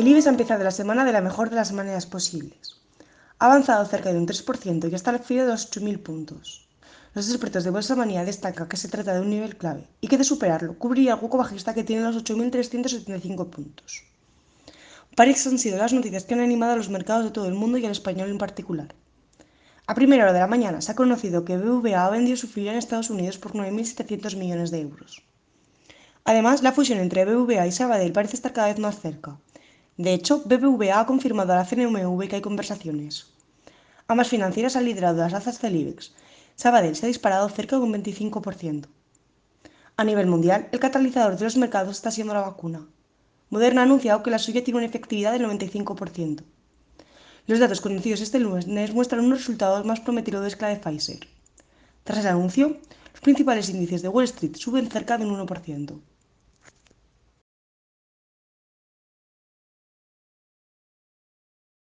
El IBEX ha empezado la semana de la mejor de las maneras posibles. Ha avanzado cerca de un 3% y hasta al fila de los 8.000 puntos. Los expertos de Bolsa Manía destacan que se trata de un nivel clave y que de superarlo cubriría el hueco bajista que tiene los 8.375 puntos. Varias han sido las noticias que han animado a los mercados de todo el mundo y al español en particular. A primera hora de la mañana se ha conocido que BVA ha vendido su filial en Estados Unidos por 9.700 millones de euros. Además, la fusión entre BVA y Sabadell parece estar cada vez más cerca, de hecho, BBVA ha confirmado a la CNMV que hay conversaciones. Ambas financieras han liderado las alzas del IBEX. Sabadell se ha disparado cerca de un 25%. A nivel mundial, el catalizador de los mercados está siendo la vacuna. Moderna ha anunciado que la suya tiene una efectividad del 95%. Los datos conocidos este lunes muestran unos resultados más prometedores que la de Pfizer. Tras el anuncio, los principales índices de Wall Street suben cerca de un 1%.